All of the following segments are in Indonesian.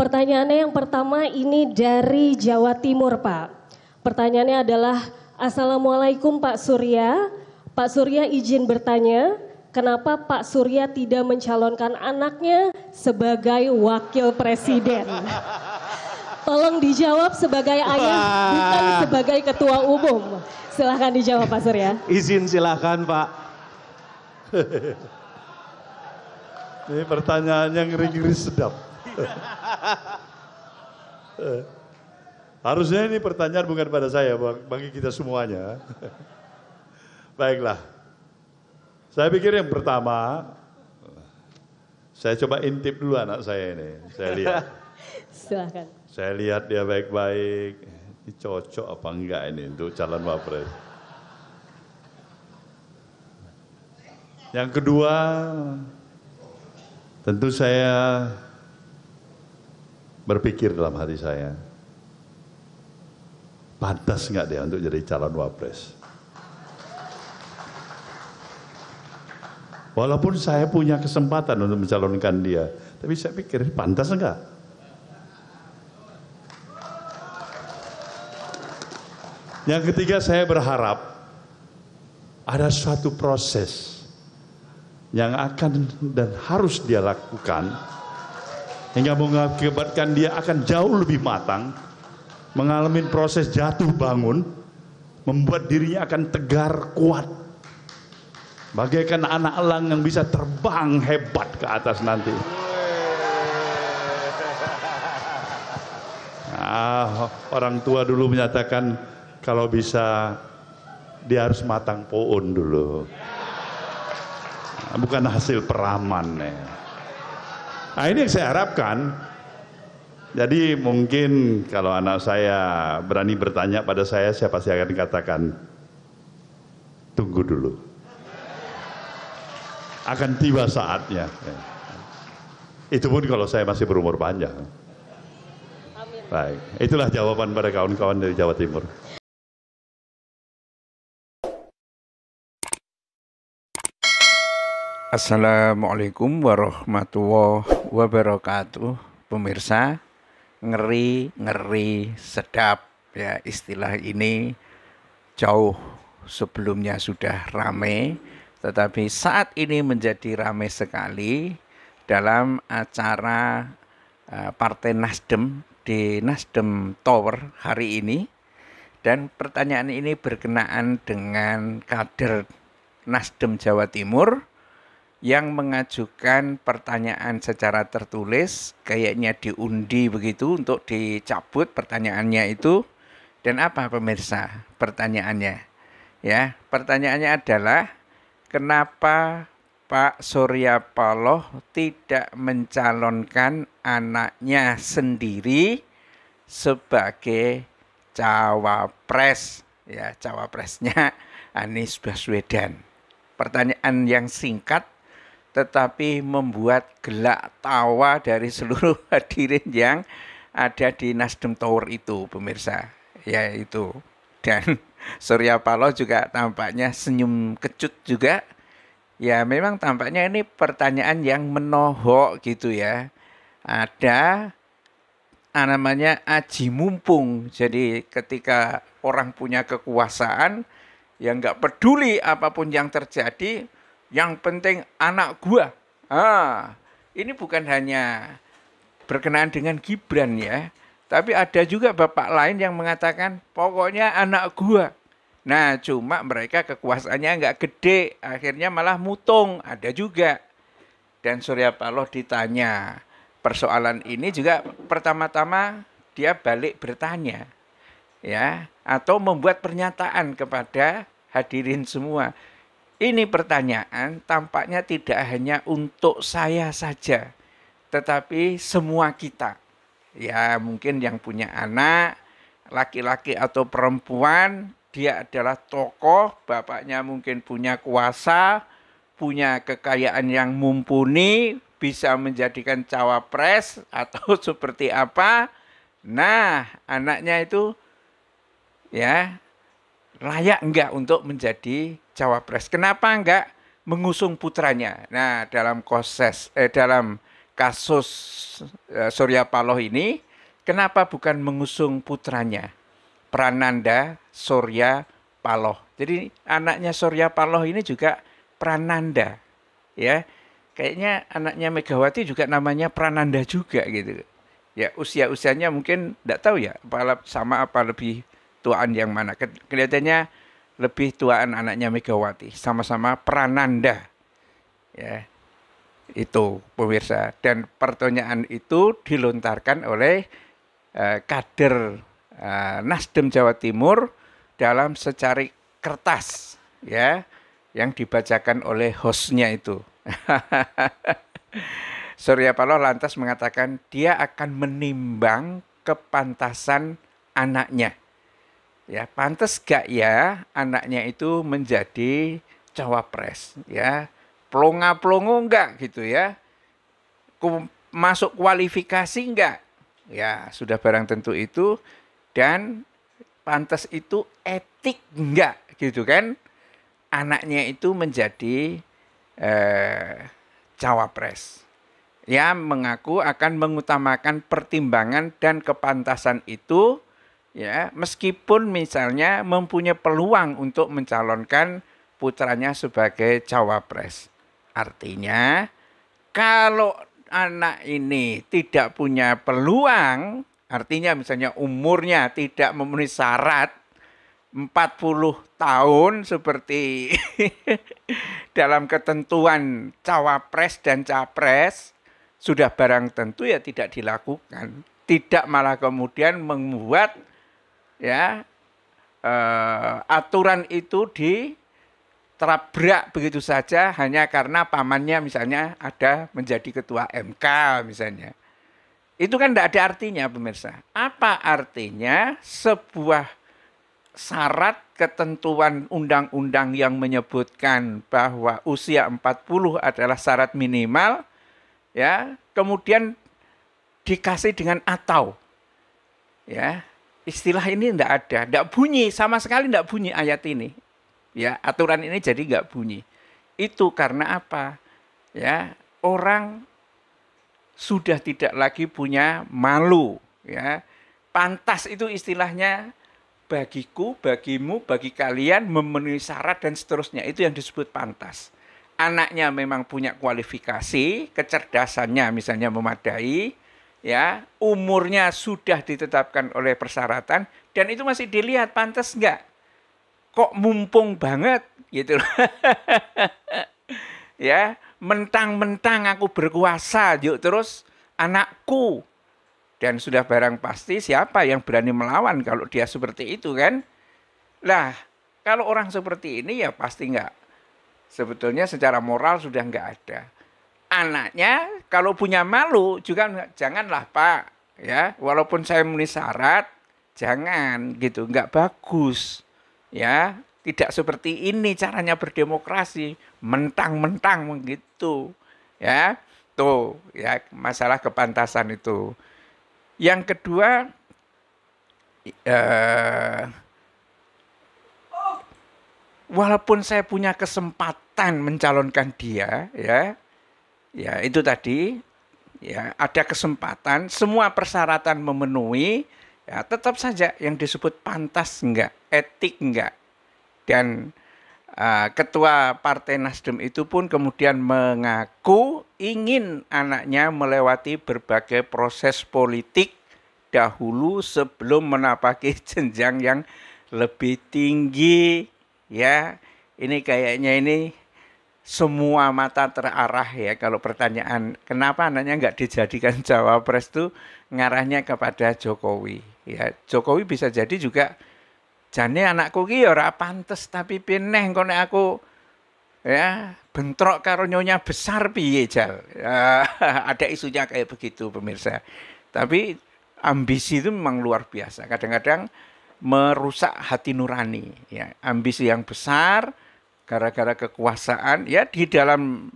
Pertanyaannya yang pertama ini dari Jawa Timur, Pak. Pertanyaannya adalah Assalamualaikum Pak Surya. Pak Surya izin bertanya, kenapa Pak Surya tidak mencalonkan anaknya sebagai wakil presiden? Tolong dijawab sebagai ayah, bukan sebagai ketua umum. Silahkan dijawab Pak Surya. Izin silahkan Pak. Ini pertanyaannya ngeri-ngeri sedap. Harusnya ini pertanyaan bukan pada saya, bagi kita semuanya. Baiklah. Saya pikir yang pertama, saya coba intip dulu anak saya ini. Saya lihat. Silahkan. Saya lihat dia baik-baik. Ini cocok apa enggak ini untuk calon wapres. Yang kedua, tentu saya berpikir dalam hati saya, pantas nggak dia untuk jadi calon wapres? Walaupun saya punya kesempatan untuk mencalonkan dia, tapi saya pikir pantas enggak? Yang ketiga saya berharap ada suatu proses yang akan dan harus dia lakukan hingga mengakibatkan dia akan jauh lebih matang, mengalami proses jatuh bangun, membuat dirinya akan tegar kuat. Bagaikan anak elang yang bisa terbang hebat ke atas nanti. Nah, orang tua dulu menyatakan kalau bisa dia harus matang pohon dulu. Bukan hasil peraman ya. Nah ini yang saya harapkan. Jadi mungkin kalau anak saya berani bertanya pada saya, saya pasti akan katakan, tunggu dulu. Akan tiba saatnya. Itu pun kalau saya masih berumur panjang. Baik, itulah jawaban pada kawan-kawan dari Jawa Timur. Assalamualaikum warahmatullahi wabarakatuh Pemirsa ngeri ngeri sedap ya istilah ini jauh sebelumnya sudah rame tetapi saat ini menjadi rame sekali dalam acara e, Partai Nasdem di Nasdem Tower hari ini dan pertanyaan ini berkenaan dengan kader Nasdem Jawa Timur yang mengajukan pertanyaan secara tertulis kayaknya diundi begitu untuk dicabut pertanyaannya itu dan apa pemirsa pertanyaannya ya pertanyaannya adalah kenapa Pak Surya Paloh tidak mencalonkan anaknya sendiri sebagai cawapres ya cawapresnya Anies Baswedan pertanyaan yang singkat tetapi membuat gelak tawa dari seluruh hadirin yang ada di Nasdem Tower itu, pemirsa. Ya itu. Dan Surya Paloh juga tampaknya senyum kecut juga. Ya memang tampaknya ini pertanyaan yang menohok gitu ya. Ada ah, namanya aji mumpung. Jadi ketika orang punya kekuasaan, yang nggak peduli apapun yang terjadi, yang penting anak gua. Ah, ini bukan hanya berkenaan dengan Gibran ya, tapi ada juga bapak lain yang mengatakan pokoknya anak gua. Nah, cuma mereka kekuasaannya nggak gede, akhirnya malah mutung, ada juga. Dan Surya Paloh ditanya, persoalan ini juga pertama-tama dia balik bertanya ya atau membuat pernyataan kepada hadirin semua ini pertanyaan tampaknya tidak hanya untuk saya saja, tetapi semua kita. Ya, mungkin yang punya anak, laki-laki atau perempuan, dia adalah tokoh, bapaknya mungkin punya kuasa, punya kekayaan yang mumpuni, bisa menjadikan cawapres atau seperti apa. Nah, anaknya itu ya layak enggak untuk menjadi cawapres. Kenapa enggak mengusung putranya? Nah, dalam proses eh, dalam kasus eh, Surya Paloh ini, kenapa bukan mengusung putranya? Prananda Surya Paloh. Jadi anaknya Surya Paloh ini juga Prananda. Ya. Kayaknya anaknya Megawati juga namanya Prananda juga gitu. Ya, usia-usianya mungkin enggak tahu ya, apa sama apa lebih tuaan yang mana. Kelihatannya lebih tuaan anaknya Megawati, sama-sama Prananda. Ya. Itu pemirsa dan pertanyaan itu dilontarkan oleh eh, kader eh, Nasdem Jawa Timur dalam secari kertas ya yang dibacakan oleh hostnya itu. Surya Paloh lantas mengatakan dia akan menimbang kepantasan anaknya ya pantas gak ya anaknya itu menjadi cawapres ya pelonga pelongo enggak gitu ya masuk kualifikasi enggak ya sudah barang tentu itu dan pantas itu etik enggak gitu kan anaknya itu menjadi eh, cawapres ya mengaku akan mengutamakan pertimbangan dan kepantasan itu ya meskipun misalnya mempunyai peluang untuk mencalonkan putranya sebagai cawapres. Artinya kalau anak ini tidak punya peluang, artinya misalnya umurnya tidak memenuhi syarat 40 tahun seperti dalam ketentuan cawapres dan capres sudah barang tentu ya tidak dilakukan. Tidak malah kemudian membuat ya eh, aturan itu diterabrak begitu saja hanya karena pamannya misalnya ada menjadi ketua MK misalnya. Itu kan tidak ada artinya pemirsa. Apa artinya sebuah syarat ketentuan undang-undang yang menyebutkan bahwa usia 40 adalah syarat minimal ya, kemudian dikasih dengan atau. Ya, istilah ini tidak ada, tidak bunyi sama sekali tidak bunyi ayat ini. Ya, aturan ini jadi nggak bunyi. Itu karena apa? Ya, orang sudah tidak lagi punya malu, ya. Pantas itu istilahnya bagiku, bagimu, bagi kalian memenuhi syarat dan seterusnya. Itu yang disebut pantas. Anaknya memang punya kualifikasi, kecerdasannya misalnya memadai, ya umurnya sudah ditetapkan oleh persyaratan dan itu masih dilihat pantas nggak kok mumpung banget gitu ya mentang-mentang aku berkuasa yuk terus anakku dan sudah barang pasti siapa yang berani melawan kalau dia seperti itu kan lah kalau orang seperti ini ya pasti nggak sebetulnya secara moral sudah nggak ada anaknya kalau punya malu juga janganlah pak ya walaupun saya memenuhi syarat jangan gitu nggak bagus ya tidak seperti ini caranya berdemokrasi mentang-mentang begitu ya tuh ya masalah kepantasan itu yang kedua eh, walaupun saya punya kesempatan mencalonkan dia ya Ya, itu tadi ya ada kesempatan semua persyaratan memenuhi ya tetap saja yang disebut pantas enggak, etik enggak. Dan uh, ketua Partai Nasdem itu pun kemudian mengaku ingin anaknya melewati berbagai proses politik dahulu sebelum menapaki jenjang yang lebih tinggi ya ini kayaknya ini semua mata terarah ya kalau pertanyaan kenapa anaknya nggak dijadikan cawapres itu ngarahnya kepada Jokowi ya Jokowi bisa jadi juga jane anakku ki ya ora pantes tapi pineh kone aku ya bentrok karo besar piye jal ya, ada isunya kayak begitu pemirsa tapi ambisi itu memang luar biasa kadang-kadang merusak hati nurani ya ambisi yang besar gara-gara kekuasaan ya di dalam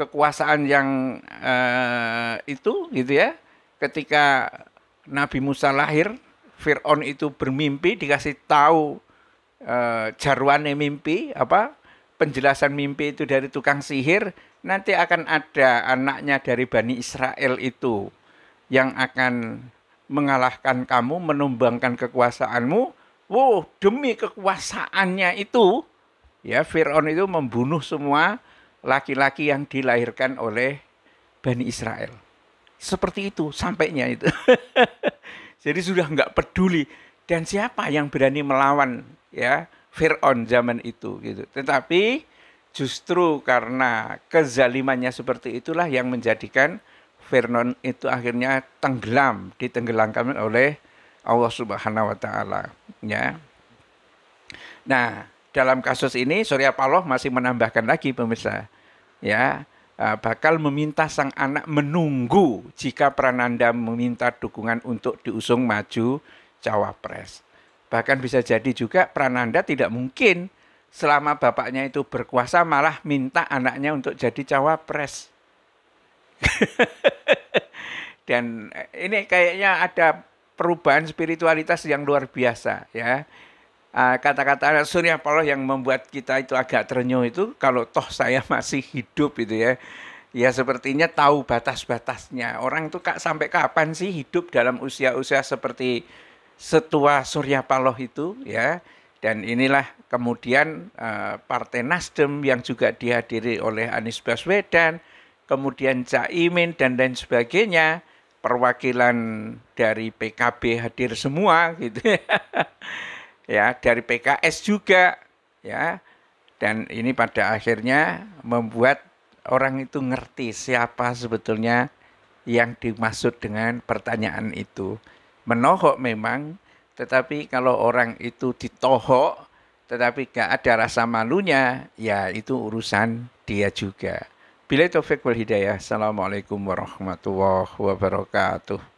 kekuasaan yang eh, itu gitu ya ketika Nabi Musa lahir Fir'aun itu bermimpi dikasih tahu eh, jarwane mimpi apa penjelasan mimpi itu dari tukang sihir nanti akan ada anaknya dari Bani Israel itu yang akan mengalahkan kamu, menumbangkan kekuasaanmu. Wow, demi kekuasaannya itu Ya, Firaun itu membunuh semua laki-laki yang dilahirkan oleh Bani Israel. Seperti itu sampainya itu. Jadi sudah nggak peduli dan siapa yang berani melawan ya Firaun zaman itu gitu. Tetapi justru karena kezalimannya seperti itulah yang menjadikan Firaun itu akhirnya tenggelam, ditenggelamkan oleh Allah Subhanahu wa taala, ya. Nah, dalam kasus ini Surya Paloh masih menambahkan lagi pemirsa. Ya, eh, bakal meminta sang anak menunggu jika Prananda meminta dukungan untuk diusung maju cawapres. Bahkan bisa jadi juga Prananda tidak mungkin selama bapaknya itu berkuasa malah minta anaknya untuk jadi cawapres. Dan eh, ini kayaknya ada perubahan spiritualitas yang luar biasa ya. Ah, kata-kata surya paloh yang membuat kita itu agak terenyuh itu kalau toh saya masih hidup itu ya ya sepertinya tahu batas-batasnya orang itu kak sampai kapan sih hidup dalam usia-usia seperti setua Surya Paloh itu ya dan inilah kemudian uh, Partai Nasdem yang juga dihadiri oleh Anies Baswedan, kemudian Cak Imin dan lain sebagainya, perwakilan dari PKB hadir semua gitu. ya. ya dari PKS juga ya dan ini pada akhirnya membuat orang itu ngerti siapa sebetulnya yang dimaksud dengan pertanyaan itu menohok memang tetapi kalau orang itu ditohok tetapi gak ada rasa malunya ya itu urusan dia juga Bila taufik wal hidayah. Assalamualaikum warahmatullahi wabarakatuh.